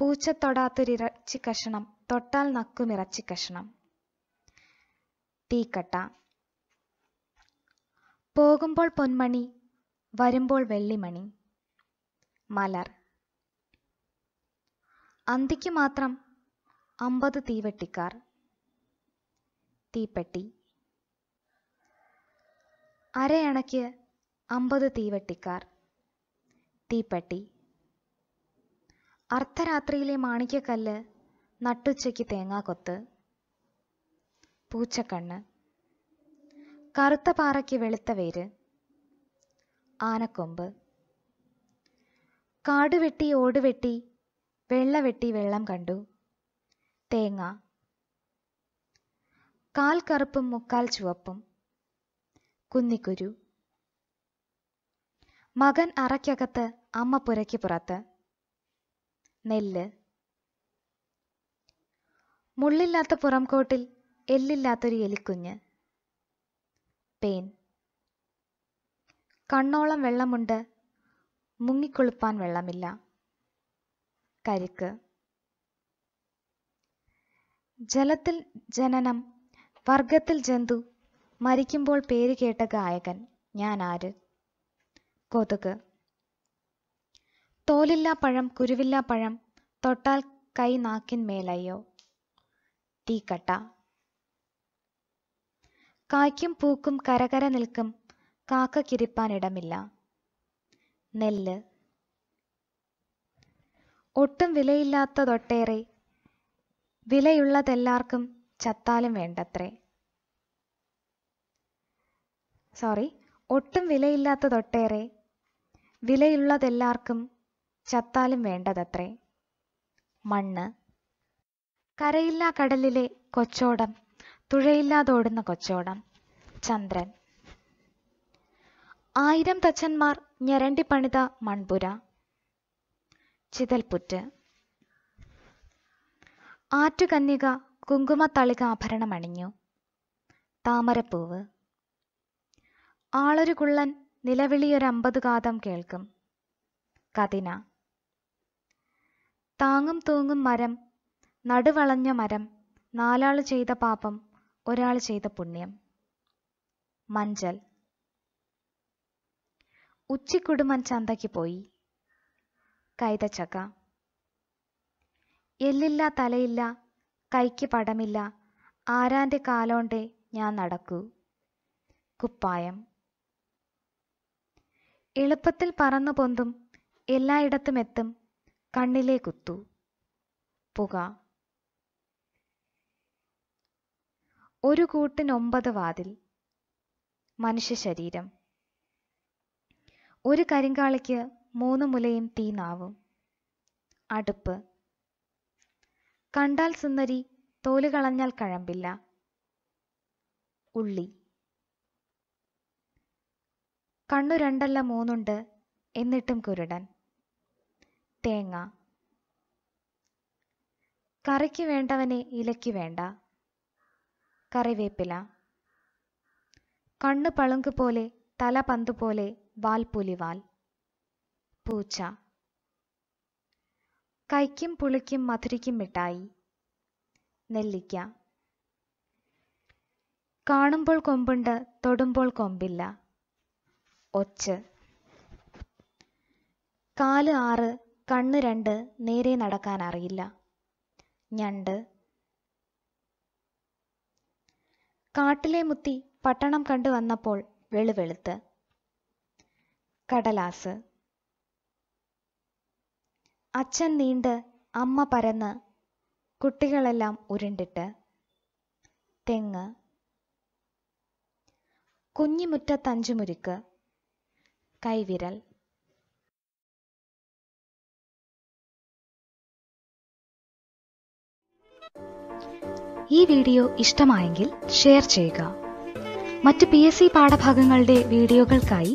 പൂച്ച കഷണം തൊട്ടാൽ കഷണം തീക്കട്ട പോകുമ്പോൾ പൊന്മണി വരുമ്പോൾ വെള്ളിമണി മലർ അന്തിക്ക് മാത്രം അമ്പത് തീവെട്ടിക്കാർ തീപ്പെട്ടി അരയണയ്ക്ക് അമ്പത് തീവെട്ടിക്കാർ തീപ്പെട്ടി അർദ്ധരാത്രിയിലെ മാണിക്യക്കല്ല് നട്ടുച്ചയ്ക്ക് തേങ്ങാക്കൊത്ത് പൂച്ചക്കണ്ണ് കറുത്ത പാറയ്ക്ക് വെളുത്ത വേര് ആനക്കൊമ്പ് കാടുവെട്ടി ഓടുവെട്ടി വെള്ളവെട്ടി വെള്ളം കണ്ടു തേങ്ങ കാൽ കറുപ്പും മുക്കാൽ ചുവപ്പും കുന്നിക്കുരു മകൻ അറയ്ക്കകത്ത് അമ്മ പുരയ്ക്ക് പുറത്ത് നെല്ല് മുള്ളില്ലാത്ത പുറംകോട്ടിൽ എല്ലില്ലാത്തൊരു എലിക്കുഞ്ഞ് പെയിൻ കണ്ണോളം വെള്ളമുണ്ട് മുങ്ങിക്കൊളുപ്പാൻ വെള്ളമില്ല കരിക്ക് ജലത്തിൽ ജനനം വർഗത്തിൽ ജന്തു മരിക്കുമ്പോൾ പേര് കേട്ട ഗായകൻ ഞാൻ ആര് കൊതുക് തോലില്ലാ പഴം കുരുവില്ലാ പഴം തൊട്ടാൽ കൈ മേലയ്യോ തീക്കട്ട കായ്ക്കും പൂക്കും കരകര നിൽക്കും ഇടമില്ല നെല്ല് ഒട്ടും വിലയില്ലാത്തതൊട്ടേറെ വിലയുള്ളതെല്ലാവർക്കും ചത്താലും വേണ്ടത്രേ സോറി ഒട്ടും വിലയില്ലാത്തതൊട്ടേറെ വിലയുള്ളതെല്ലാവർക്കും ചത്താലും വേണ്ടതത്രേ മണ്ണ് കരയില്ലാ കടലിലെ കൊച്ചോടം തുഴയില്ലാതോടുന്ന കൊച്ചോടം ചന്ദ്രൻ ആയിരം തച്ചന്മാർ പണിത മൺപുര ചിതൽപുറ്റ് ആറ്റുകന്യക കുങ്കുമത്തളിക ആഭരണമണിഞ്ഞു താമരപ്പൂവ് ആളൊരു കുള്ളൻ നിലവിളിയൊരമ്പത് കാതം കേൾക്കും കതിന താങ്ങും തൂങ്ങും മരം നടുവളഞ്ഞ മരം നാലാൾ ചെയ്ത പാപം ഒരാൾ ചെയ്ത പുണ്യം മഞ്ചൽ ഉച്ചിക്കുടുമൻ ചന്തയ്ക്ക് പോയി കൈതച്ചക്ക എല്ലില്ല തലയില്ല കൈക്ക് പടമില്ല ആരാന്റെ കാലോണ്ടേ ഞാൻ നടക്കൂ കുപ്പായം എളുപ്പത്തിൽ പറന്നു പൊന്തും എല്ലായിടത്തും എത്തും കണ്ണിലെ കുത്തു പുക ഒരു കൂട്ടിനൊമ്പത് വാതിൽ മനുഷ്യ ശരീരം ഒരു കരിങ്കാളിക്ക് മൂന്ന് മുലയും തീനാവും അടുപ്പ് കണ്ടാൽ സുന്ദരി തോലുകളഞ്ഞാൽ കഴമ്പില്ല ഉള്ളി കണ്ണു രണ്ടല്ല മൂന്നുണ്ട് എന്നിട്ടും കുരുടൻ തേങ്ങ കറിക്ക് വേണ്ടവനെ ഇലയ്ക്ക് വേണ്ട കറിവേപ്പില കണ്ണ് പളുങ്ക് പോലെ തല പന്ത് പോലെ വാൽപുലിവാൽ പൂച്ച കൈക്കും പുളിക്കും മധുരിക്കും മിഠായി നെല്ലിക്ക കാണുമ്പോൾ കൊമ്പുണ്ട് തൊടുമ്പോൾ കൊമ്പില്ല ഒച്ച് കാല് ആറ് കണ്ണ് രണ്ട് നേരെ നടക്കാൻ അറിയില്ല ഞണ്ട് കാട്ടിലെ മുത്തി പട്ടണം കണ്ടു വന്നപ്പോൾ വെളുവെളുത്ത് കടലാസ് അച്ഛൻ നീണ്ട് അമ്മ പരന്ന് കുട്ടികളെല്ലാം ഉരുണ്ടിട്ട് തെങ്ങ് കുഞ്ഞിമുറ്റത്തഞ്ചുമുരുക്ക് കൈവിരൽ ഈ വീഡിയോ ഇഷ്ടമായെങ്കിൽ ഷെയർ ചെയ്യുക മറ്റ് പി എസ് സി പാഠഭാഗങ്ങളുടെ വീഡിയോകൾക്കായി